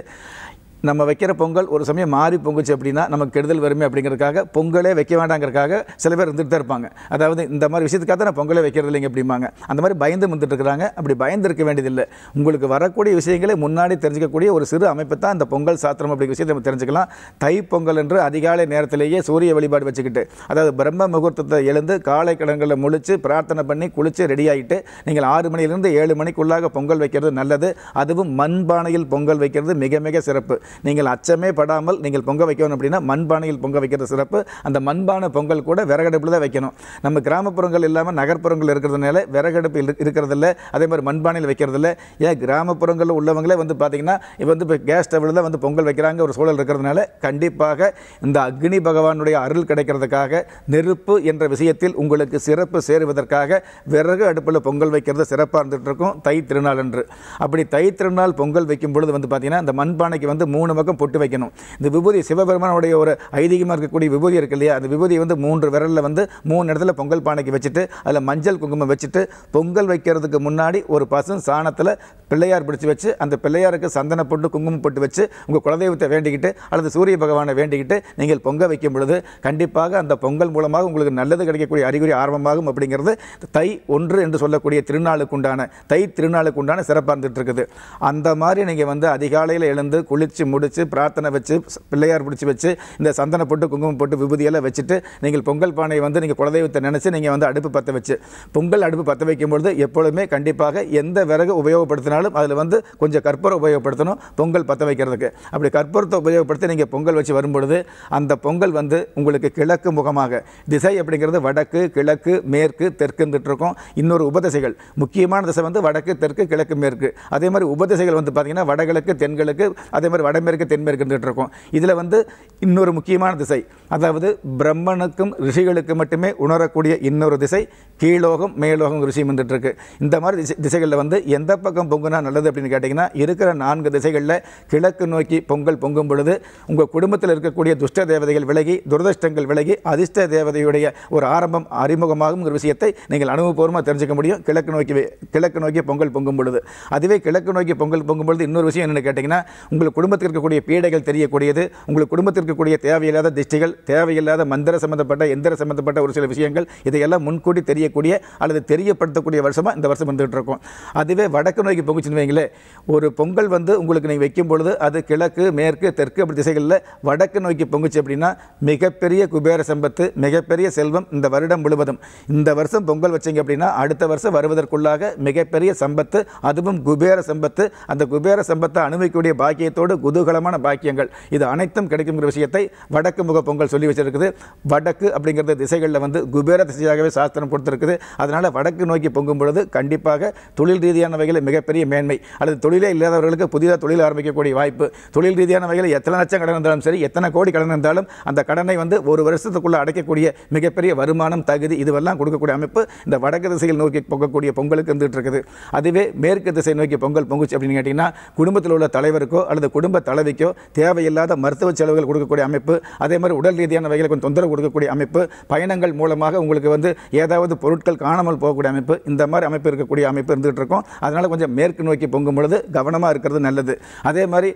நம்ம வைக்கிற பொங்கல் ஒரு சமயம் மாறி பொங்குச்சு அப்படின்னா நமக்கு கெடுதல் வருமே அப்படிங்கிறதுக்காக பொங்கலே வைக்க வேண்டாங்கிறதுக்காக சில பேர் இருந்துகிட்டு தான் இருப்பாங்க அதாவது இந்த மாதிரி விஷயத்துக்காக தான் பொங்கலே வைக்கிறது இல்லைங்க அப்படிம்பாங்க அந்த மாதிரி பயந்து வந்துட்டு இருக்கிறாங்க அப்படி பயந்து இருக்க வேண்டியதில்லை உங்களுக்கு வரக்கூடிய விஷயங்களை முன்னாடி தெரிஞ்சிக்கக்கூடிய ஒரு சிறு அமைப்பு தான் இந்த பொங்கல் சாத்திரம் அப்படிங்கிற விஷயத்தை நம்ம தெரிஞ்சுக்கலாம் தை பொங்கல் என்று அதிகாலை நேரத்திலேயே சூரிய வழிபாடு வச்சுக்கிட்டு அதாவது பிரம்ம முகூர்த்தத்தை எழுந்து காலை கடன்களில் முழிச்சு பிரார்த்தனை பண்ணி குளித்து ரெடி ஆகிட்டு நீங்கள் ஆறு மணியிலிருந்து ஏழு மணிக்குள்ளாக பொங்கல் வைக்கிறது நல்லது அதுவும் மண்பானையில் பொங்கல் வைக்கிறது மிக மிக சிறப்பு நீங்கள் அச்சமே படாமல் நீங்கள் பொங்க வைக்கணும் அப்படின்னா மண்பானையில் பொங்க வைக்கிற சிறப்பு அந்த மண்பானை பொங்கல் கூட விறகடுப்பில் தான் வைக்கணும் நம்ம கிராமப்புறங்கள் இல்லாமல் நகர்ப்புறங்கள் இருக்கிறதுனால விறகடுப்பு இருக்கிறதில்ல அதே மாதிரி மண்பானையில் வைக்கிறதில்ல ஏன் கிராமப்புறங்களில் உள்ளவங்களே வந்து பார்த்திங்கன்னா இப்போ வந்து இப்போ கேஸ் ஸ்டவ்வில் தான் வந்து பொங்கல் வைக்கிறாங்க ஒரு சூழல் இருக்கிறதுனால கண்டிப்பாக இந்த அக்னி பகவானுடைய அருள் கிடைக்கிறதுக்காக நெருப்பு என்ற விஷயத்தில் உங்களுக்கு சிறப்பு சேருவதற்காக விறகு அடுப்பில் பொங்கல் வைக்கிறது சிறப்பாக இருந்துகிட்டு இருக்கும் தை திருநாள் என்று அப்படி தை திருநாள் பொங்கல் வைக்கும் பொழுது வந்து பார்த்திங்கன்னா இந்த மண்பானைக்கு வந்து மூணு பக்கம் பொட்டு வைக்கணும் இந்த விபூதி சிவபெருமானுடைய ஒரு ஐதீகமாக இருக்கக்கூடிய விபூதி இருக்கு இல்லையா அந்த விபூதியை வந்து மூன்று விரலில் வந்து மூணு இடத்துல பொங்கல் பானைக்கு வச்சுட்டு அதில் மஞ்சள் குங்குமம் வச்சுட்டு பொங்கல் வைக்கிறதுக்கு முன்னாடி ஒரு பசும் சாணத்தில் பிள்ளையார் பிடிச்சி வச்சு அந்த பிள்ளையாருக்கு சந்தன பொட்டு குங்குமம் பொட்டு வச்சு உங்கள் குலதெய்வத்தை வேண்டிக்கிட்டு அல்லது சூரிய பகவானை வேண்டிக்கிட்டு நீங்கள் பொங்க வைக்கும் பொழுது கண்டிப்பாக அந்த பொங்கல் மூலமாக உங்களுக்கு நல்லது கிடைக்கக்கூடிய அறிகுறி ஆர்வமாகும் அப்படிங்கிறது தை ஒன்று என்று சொல்லக்கூடிய திருநாளுக்கு உண்டான தை திருநாளுக்கு உண்டான சிறப்பாக இருந்துட்டு இருக்குது அந்த மாதிரி நீங்கள் வந்து அதிகாலையில் எழுந்து குளிர்ச்சி முடித்து பிரார்த்தனை வச்சு பிள்ளையார் பிடிச்சி வச்சு இந்த சந்தன போட்டு குங்குமம் போட்டு விபூதியெல்லாம் வச்சுட்டு நீங்கள் பொங்கல் பானையை வந்து நீங்கள் குலதெய்வத்தை நினச்சி நீங்கள் வந்து அடுப்பு பற்ற வச்சு பொங்கல் அடுப்பு பற்ற வைக்கும்பொழுது எப்பொழுதுமே கண்டிப்பாக எந்த விறகு உபயோகப்படுத்தினாலும் அதில் வந்து கொஞ்சம் கற்பூரம் உபயோகப்படுத்தணும் பொங்கல் பற்ற வைக்கிறதுக்கு அப்படி கற்பூரத்தை உபயோகப்படுத்தி நீங்கள் பொங்கல் வச்சு வரும்பொழுது அந்த பொங்கல் வந்து உங்களுக்கு கிழக்கு முகமாக திசை அப்படிங்கிறது வடக்கு கிழக்கு மேற்கு தெற்குன்னு இருக்கும் இன்னொரு உபதிசைகள் முக்கியமான திசை வந்து வடக்கு தெற்கு கிழக்கு மேற்கு அதே மாதிரி உபதிசைகள் வந்து பார்த்தீங்கன்னா வடகிழக்கு தென்கிழக்கு அதே மாதிரி வட வடமேற்கு தென்மேற்கு இருக்கும் இதில் வந்து இன்னொரு முக்கியமான திசை அதாவது பிரம்மனுக்கும் ரிஷிகளுக்கு மட்டுமே உணரக்கூடிய இன்னொரு திசை கீழோகம் மேலோகம் ரிஷியும் வந்துட்டுருக்கு இந்த மாதிரி திசை திசைகளில் வந்து எந்த பக்கம் பொங்குனா நல்லது அப்படின்னு கேட்டிங்கன்னா இருக்கிற நான்கு திசைகளில் கிழக்கு நோக்கி பொங்கல் பொங்கும் பொழுது உங்கள் குடும்பத்தில் இருக்கக்கூடிய துஷ்ட தேவதைகள் விலகி துரதிருஷ்டங்கள் விலகி அதிர்ஷ்ட தேவதையுடைய ஒரு ஆரம்பம் அறிமுகமாகும் ஒரு விஷயத்தை நீங்கள் அனுபவபூர்வமாக தெரிஞ்சுக்க முடியும் கிழக்கு நோக்கி கிழக்கு நோக்கி பொங்கல் பொங்கும் பொழுது அதுவே கிழக்கு நோக்கி பொங்கல் பொங்கும் பொழுது இன்னொரு விஷயம் என்னென்னு கேட்டிங்கன்னா உங்கள் குடும்பத்தில் இருக்கக்கூடிய பீடைகள் தெரியக்கூடியது உங்களுக்கு குடும்பத்திற்கு கூடிய தேவையில்லாத திஷ்டிகள் தேவையில்லாத மந்திர சம்பந்தப்பட்ட எந்திர சம்பந்தப்பட்ட ஒரு சில விஷயங்கள் இதையெல்லாம் முன்கூட்டி தெரியக்கூடிய அல்லது தெரியப்படுத்தக்கூடிய வருஷமாக இந்த வருஷம் வந்துகிட்டு இருக்கும் அதுவே வடக்கு நோய்க்கு பொங்குச்சுன்னு வைங்களேன் ஒரு பொங்கல் வந்து உங்களுக்கு நீங்கள் வைக்கும் பொழுது அது கிழக்கு மேற்கு தெற்கு அப்படி திசைகளில் வடக்கு நோய்க்கு பொங்குச்சு அப்படின்னா மிகப்பெரிய குபேர சம்பத்து மிகப்பெரிய செல்வம் இந்த வருடம் முழுவதும் இந்த வருஷம் பொங்கல் வச்சிங்க அப்படின்னா அடுத்த வருஷம் வருவதற்குள்ளாக மிகப்பெரிய சம்பத்து அதுவும் குபேர சம்பத்து அந்த குபேர சம்பத்தை அனுபவிக்கக்கூடிய பாக்கியத்தோடு குது குதூகலமான பாக்கியங்கள் இது அனைத்தும் கிடைக்குங்கிற விஷயத்தை வடக்கு முக பொங்கல் சொல்லி வச்சிருக்குது வடக்கு அப்படிங்கிறது திசைகளில் வந்து குபேர திசையாகவே சாஸ்திரம் கொடுத்துருக்குது அதனால் வடக்கு நோக்கி பொங்கும் பொழுது கண்டிப்பாக தொழில் ரீதியான வகையில் மிகப்பெரிய மேன்மை அல்லது தொழிலே இல்லாதவர்களுக்கு புதிதாக தொழில் ஆரம்பிக்கக்கூடிய வாய்ப்பு தொழில் ரீதியான வகையில் எத்தனை லட்சம் கடன் இருந்தாலும் சரி எத்தனை கோடி கடன் இருந்தாலும் அந்த கடனை வந்து ஒரு வருஷத்துக்குள்ளே அடைக்கக்கூடிய மிகப்பெரிய வருமானம் தகுதி இதுவெல்லாம் கொடுக்கக்கூடிய அமைப்பு இந்த வடக்கு திசையில் நோக்கி பொங்கக்கூடிய பொங்கலுக்கு இருந்துகிட்டு இருக்குது அதுவே மேற்கு திசை நோக்கி பொங்கல் பொங்குச்சு அப்படின்னு கேட்டிங்கன்னா குடும்பத்தில் உள்ள தலைவருக்கோ அல்லது குடும்ப தளவிக்கோ தேவையில்லாத மருத்துவ செலவுகள் கொடுக்கக்கூடிய அமைப்பு அதே மாதிரி உடல் ரீதியான வகையில் கொஞ்சம் தொந்தரவு கொடுக்கக்கூடிய அமைப்பு பயணங்கள் மூலமாக உங்களுக்கு வந்து ஏதாவது பொருட்கள் காணாமல் போகக்கூடிய அமைப்பு இந்த மாதிரி அமைப்பு இருக்கக்கூடிய அமைப்பு இருந்துகிட்டு இருக்கும் அதனால் கொஞ்சம் மேற்கு நோக்கி பொங்கும் பொழுது கவனமாக இருக்கிறது நல்லது அதே மாதிரி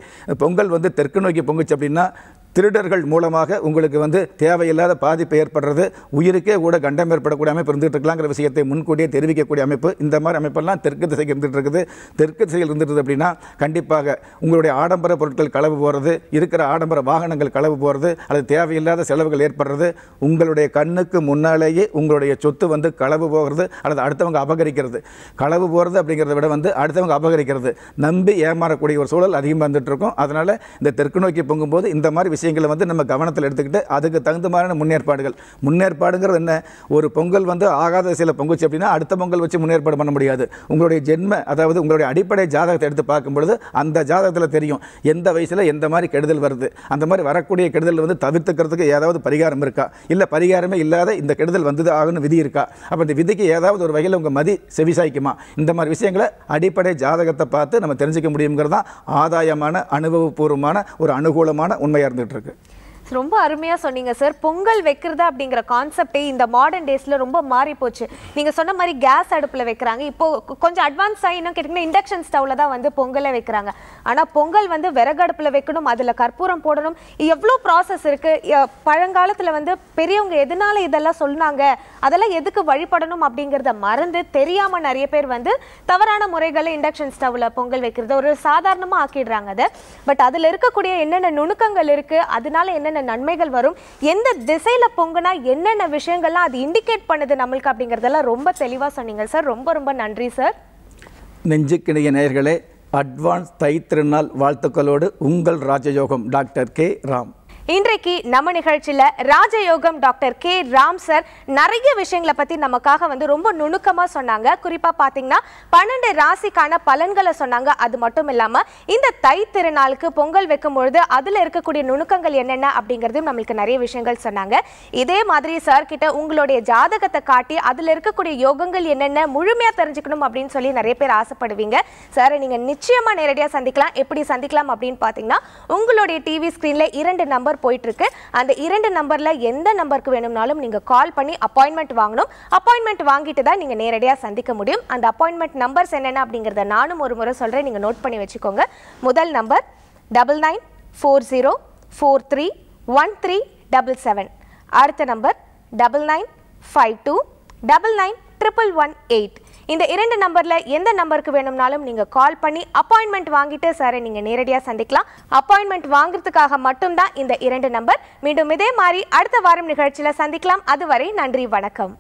பொங்கல் வந்து தெற்கு நோக்கி பொங்குச்சு அப்படின்னா திருடர்கள் மூலமாக உங்களுக்கு வந்து தேவையில்லாத பாதிப்பு ஏற்படுறது உயிருக்கே கூட கண்டம் ஏற்படக்கூடிய அமைப்பு இருந்துகிட்டு இருக்கலாங்கிற விஷயத்தை முன்கூட்டியே தெரிவிக்கக்கூடிய அமைப்பு இந்த மாதிரி அமைப்பெல்லாம் தெற்கு திசைக்கு இருந்துகிட்டு இருக்குது தெற்கு திசையில் இருந்துட்டு அப்படின்னா கண்டிப்பாக உங்களுடைய ஆடம்பர பொருட்கள் களவு போகிறது இருக்கிற ஆடம்பர வாகனங்கள் களவு போகிறது அல்லது தேவையில்லாத செலவுகள் ஏற்படுறது உங்களுடைய கண்ணுக்கு முன்னாலேயே உங்களுடைய சொத்து வந்து களவு போகிறது அல்லது அடுத்தவங்க அபகரிக்கிறது களவு போகிறது அப்படிங்கிறத விட வந்து அடுத்தவங்க அபகரிக்கிறது நம்பி ஏமாறக்கூடிய ஒரு சூழல் அதிகமாக வந்துட்டு இருக்கும் அதனால் இந்த தெற்கு நோக்கி பொங்கும்போது இந்த மாதிரி விஷயங்களை வந்து நம்ம கவனத்தில் எடுத்துக்கிட்டு அதுக்கு தகுந்த மாதிரியான முன்னேற்பாடுகள் முன்னேற்பாடுங்கிறது என்ன ஒரு பொங்கல் வந்து ஆகாத சில பொங்குச்சு அப்படின்னா அடுத்த பொங்கல் வச்சு முன்னேற்பாடு பண்ண முடியாது உங்களுடைய ஜென்ம அதாவது உங்களுடைய அடிப்படை ஜாதகத்தை எடுத்து பார்க்கும்பொழுது அந்த ஜாதகத்தில் தெரியும் எந்த வயசில் எந்த மாதிரி கெடுதல் வருது அந்த மாதிரி வரக்கூடிய கெடுதல் வந்து தவிர்த்துக்கிறதுக்கு ஏதாவது பரிகாரம் இருக்கா இல்லை பரிகாரமே இல்லாத இந்த கெடுதல் வந்தது ஆகுன்னு விதி இருக்கா அப்போ இந்த விதிக்கு ஏதாவது ஒரு வகையில் உங்கள் மதி செவிசாய்க்குமா இந்த மாதிரி விஷயங்களை அடிப்படை ஜாதகத்தை பார்த்து நம்ம தெரிஞ்சுக்க முடியுங்கிறது தான் ஆதாயமான அனுபவபூர்வமான ஒரு அனுகூலமான உண்மையாக இருந்துகிட்டு போயிட்டுருக்கு ரொம்ப அருமையாக சொன்னீங்க சார் பொங்கல் வைக்கிறதா அப்படிங்கிற கான்செப்டே இந்த மாடர்ன் டேஸில் ரொம்ப மாறி போச்சு நீங்கள் சொன்ன மாதிரி கேஸ் அடுப்பில் வைக்கிறாங்க இப்போ கொஞ்சம் அட்வான்ஸ் ஆகி இன்னும் கேட்டிங்கன்னா இண்டக்ஷன் ஸ்டவ்வில் தான் வந்து பொங்கலை வைக்கிறாங்க ஆனால் பொங்கல் வந்து விறகு அடுப்பில் வைக்கணும் அதில் கற்பூரம் போடணும் எவ்வளோ ப்ராசஸ் இருக்குது பழங்காலத்தில் வந்து பெரியவங்க எதனால இதெல்லாம் சொன்னாங்க அதெல்லாம் எதுக்கு வழிபடணும் அப்படிங்கிறத மறந்து தெரியாமல் நிறைய பேர் வந்து தவறான முறைகளை இண்டக்ஷன் ஸ்டவ்வில் பொங்கல் வைக்கிறது ஒரு சாதாரணமாக ஆக்கிடுறாங்க அதை பட் அதில் இருக்கக்கூடிய என்னென்ன நுணுக்கங்கள் இருக்குது அதனால என்னென்ன நன்மைகள் வரும் எந்த திசையில் பொங்குனா என்னென்ன விஷயங்கள்லாம் அது இண்டிகேட் பண்ணுது நம்மளுக்கு அப்படிங்கிறதெல்லாம் ரொம்ப தெளிவாக சொன்னீங்க சார் ரொம்ப ரொம்ப நன்றி சார் நெஞ்சுக்கிணைய நேயர்களே அட்வான்ஸ் தை திருநாள் வாழ்த்துக்களோடு உங்கள் ராஜயோகம் டாக்டர் கே ராம் இன்றைக்கு நம்ம நிகழ்ச்சியில் ராஜயோகம் டாக்டர் கே ராம் சார் நிறைய விஷயங்களை பற்றி நமக்காக வந்து ரொம்ப நுணுக்கமாக சொன்னாங்க குறிப்பாக பார்த்தீங்கன்னா பன்னெண்டு ராசிக்கான பலன்களை சொன்னாங்க அது மட்டும் இல்லாமல் இந்த தை திருநாளுக்கு பொங்கல் வைக்கும் பொழுது அதில் இருக்கக்கூடிய நுணுக்கங்கள் என்னென்ன அப்படிங்கிறதும் நம்மளுக்கு நிறைய விஷயங்கள் சொன்னாங்க இதே மாதிரி சார் கிட்ட உங்களுடைய ஜாதகத்தை காட்டி அதில் இருக்கக்கூடிய யோகங்கள் என்னென்ன முழுமையாக தெரிஞ்சுக்கணும் அப்படின்னு சொல்லி நிறைய பேர் ஆசைப்படுவீங்க சார் நீங்கள் நிச்சயமாக நேரடியாக சந்திக்கலாம் எப்படி சந்திக்கலாம் அப்படின்னு பார்த்தீங்கன்னா உங்களுடைய டிவி ஸ்க்ரீனில் இரண்டு நம்பர் போயிட்டுருக்கு அந்த இரண்டு நம்பரில் எந்த நம்பருக்கு வேணும்னாலும் நீங்கள் கால் பண்ணி அப்பாயின்மெண்ட் வாங்கணும் அப்பாயின்மெண்ட் வாங்கிட்டு தான் நீங்கள் நேரடியாக சந்திக்க முடியும் அந்த அப்பாயின்மெண்ட் நம்பர்ஸ் என்னென்ன அப்படிங்கிறத நானும் ஒரு முறை சொல்கிறேன் நீங்கள் நோட் பண்ணி வச்சுக்கோங்க முதல் number double nine four zero four three one three double seven அடுத்த number double nine five two double nine triple one eight இந்த இரண்டு நம்பரில் எந்த நம்பருக்கு வேணும்னாலும் நீங்கள் கால் பண்ணி அப்பாயின்மெண்ட் வாங்கிட்டு சாரை நீங்கள் நேரடியாக சந்திக்கலாம் அப்பாயின்மெண்ட் வாங்குறதுக்காக மட்டும்தான் இந்த இரண்டு நம்பர் மீண்டும் இதே மாதிரி அடுத்த வாரம் நிகழ்ச்சியில் சந்திக்கலாம் அதுவரை நன்றி வணக்கம்